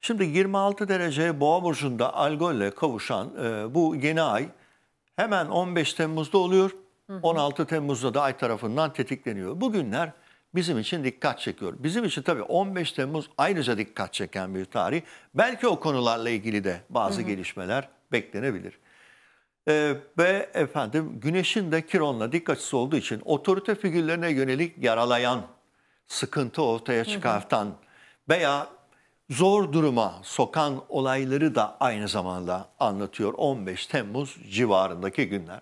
Şimdi 26 derece boğa burcunda algolle kavuşan e, bu yeni ay hemen 15 Temmuz'da oluyor. Hı hı. 16 Temmuz'da da ay tarafından tetikleniyor. Bugünler bizim için dikkat çekiyor. Bizim için tabii 15 Temmuz ayrıca dikkat çeken bir tarih. Belki o konularla ilgili de bazı hı hı. gelişmeler beklenebilir. Ee, ve efendim güneşin de Kiron'la dik açısı olduğu için otorite figürlerine yönelik yaralayan, sıkıntı ortaya çıkartan hı hı. veya zor duruma sokan olayları da aynı zamanda anlatıyor 15 Temmuz civarındaki günler.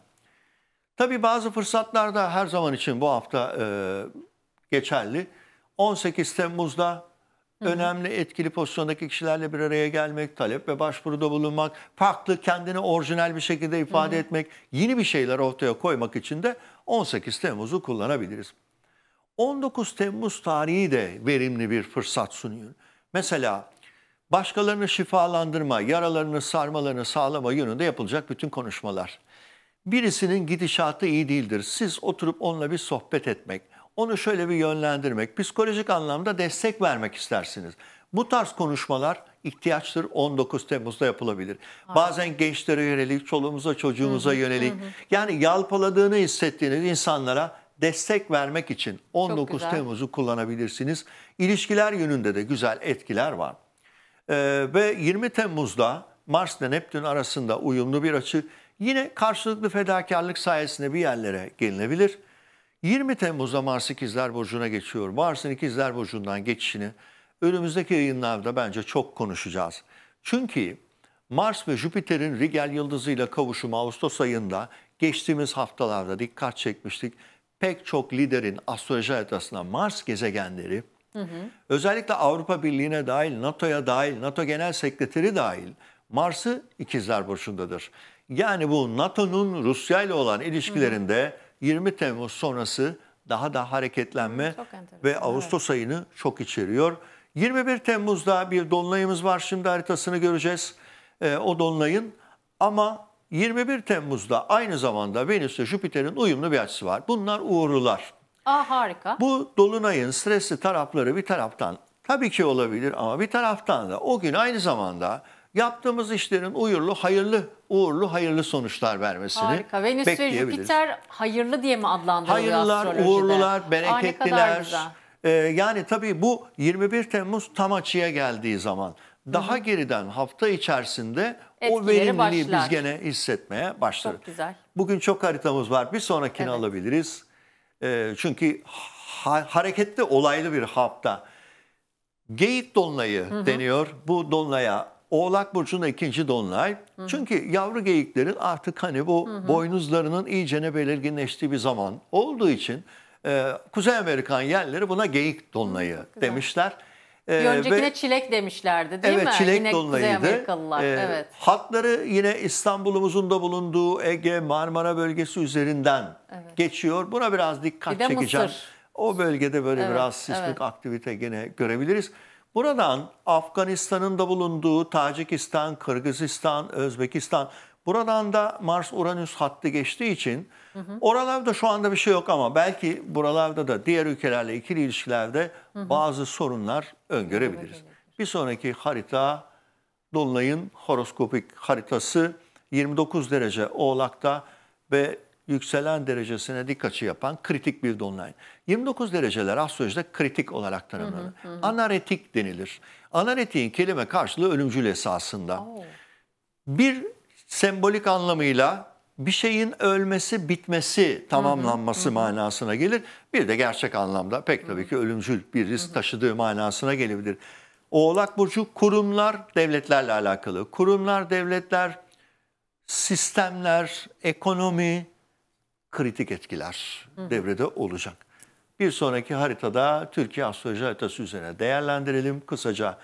Tabi bazı fırsatlar da her zaman için bu hafta e, geçerli. 18 Temmuz'da önemli etkili pozisyondaki kişilerle bir araya gelmek, talep ve başvuruda bulunmak, farklı kendini orijinal bir şekilde ifade Hı-hı. etmek, yeni bir şeyler ortaya koymak için de 18 Temmuz'u kullanabiliriz. 19 Temmuz tarihi de verimli bir fırsat sunuyor. Mesela başkalarını şifalandırma, yaralarını sarmalarını sağlama yönünde yapılacak bütün konuşmalar. Birisinin gidişatı iyi değildir. Siz oturup onunla bir sohbet etmek, onu şöyle bir yönlendirmek, psikolojik anlamda destek vermek istersiniz. Bu tarz konuşmalar ihtiyaçtır 19 Temmuz'da yapılabilir. Aynen. Bazen gençlere yönelik, çoluğumuza, çocuğumuza hı hı, yönelik. Hı. Yani yalpaladığını hissettiğiniz insanlara destek vermek için 19 Temmuz'u kullanabilirsiniz. İlişkiler yönünde de güzel etkiler var. Ee, ve 20 Temmuz'da Mars ile Neptün arasında uyumlu bir açı yine karşılıklı fedakarlık sayesinde bir yerlere gelinebilir. 20 Temmuz'da Mars İkizler Burcu'na geçiyor. Mars'ın İkizler Burcu'ndan geçişini önümüzdeki yayınlarda bence çok konuşacağız. Çünkü Mars ve Jüpiter'in Rigel yıldızıyla kavuşumu Ağustos ayında geçtiğimiz haftalarda dikkat çekmiştik pek çok liderin astroloji haritasına Mars gezegenleri hı hı. özellikle Avrupa Birliği'ne dahil, NATO'ya dahil, NATO Genel Sekreteri dahil Mars'ı ikizler burcundadır. Yani bu NATO'nun Rusya ile olan ilişkilerinde hı hı. 20 Temmuz sonrası daha da hareketlenme ve Ağustos evet. ayını çok içeriyor. 21 Temmuz'da bir dolunayımız var şimdi haritasını göreceğiz. E, o dolunayın ama 21 Temmuz'da aynı zamanda Venüs ve Jüpiter'in uyumlu bir açısı var. Bunlar uğurlular. Aa harika. Bu dolunayın stresli tarafları bir taraftan tabii ki olabilir ama bir taraftan da o gün aynı zamanda yaptığımız işlerin uyurlu, hayırlı, uğurlu, hayırlı sonuçlar vermesini Harika. Venüs ve Jüpiter hayırlı diye mi adlandırılıyor Hayırlılar, uğurlular, bereketliler. Aa, ee, yani tabii bu 21 Temmuz tam açıya geldiği zaman daha Hı -hı. geriden hafta içerisinde o verimliliği başlar. biz gene hissetmeye başlarız. Çok güzel. Bugün çok haritamız var. Bir sonrakini evet. alabiliriz. E, çünkü ha hareketli olaylı bir hafta. Geyik dolunayı hı hı. deniyor. Bu dolunaya Oğlak Burcu'nda ikinci dolunay. Hı hı. Çünkü yavru geyiklerin artık hani bu hı hı. boynuzlarının iyicene belirginleştiği bir zaman olduğu için e, Kuzey Amerikan yerleri buna geyik dolunayı hı, demişler. Güzel. Ee, bir öncekine ve, çilek demişlerdi değil evet, mi? Çilek yine dolunayıydı. Ee, evet. Hatları yine İstanbul'umuzun da bulunduğu Ege, Marmara bölgesi üzerinden evet. geçiyor. Buna biraz dikkat bir çekeceğim. Mısır. O bölgede böyle evet, biraz sismik evet. aktivite gene görebiliriz. Buradan Afganistan'ın da bulunduğu Tacikistan, Kırgızistan, Özbekistan Buradan da Mars-Uranüs hattı geçtiği için hı hı. oralarda şu anda bir şey yok ama belki buralarda da diğer ülkelerle ikili ilişkilerde hı hı. bazı sorunlar öngörebiliriz. Hı hı. Bir sonraki harita Dolunay'ın horoskopik haritası 29 derece Oğlak'ta ve yükselen derecesine dik yapan kritik bir dolunay. 29 dereceler astrolojide kritik olarak tanımlanır. Anaretik denilir. Analetiğin kelime karşılığı ölümcül esasında. Oo. Bir sembolik anlamıyla bir şeyin ölmesi, bitmesi, tamamlanması hı hı. manasına gelir. Bir de gerçek anlamda pek tabii ki ölümcül bir risk taşıdığı manasına gelebilir. Oğlak Burcu kurumlar devletlerle alakalı. Kurumlar, devletler, sistemler, ekonomi kritik etkiler devrede olacak. Bir sonraki haritada Türkiye astroloji haritası üzerine değerlendirelim kısaca.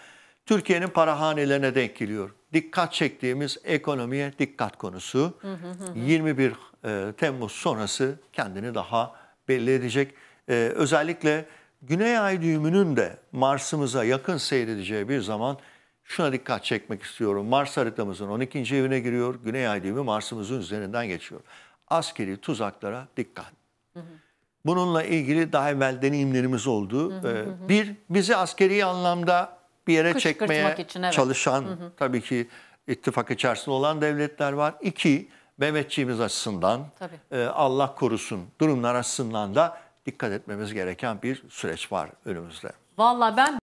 Türkiye'nin para hanelerine denk geliyor dikkat çektiğimiz ekonomiye dikkat konusu. Hı hı hı. 21 e, Temmuz sonrası kendini daha belli edecek. E, özellikle Güney Ay düğümünün de Mars'ımıza yakın seyredeceği bir zaman şuna dikkat çekmek istiyorum. Mars haritamızın 12. evine giriyor. Güney Ay düğümü Mars'ımızın üzerinden geçiyor. Askeri tuzaklara dikkat. Hı hı. Bununla ilgili daha evvel deneyimlerimiz oldu. Hı hı hı. Bir, bizi askeri anlamda bir yere çekmeye için, evet. çalışan hı hı. tabii ki ittifak içerisinde olan devletler var. İki, Mehmetçiğimiz açısından E, Allah korusun durumlar açısından da dikkat etmemiz gereken bir süreç var önümüzde. Vallahi ben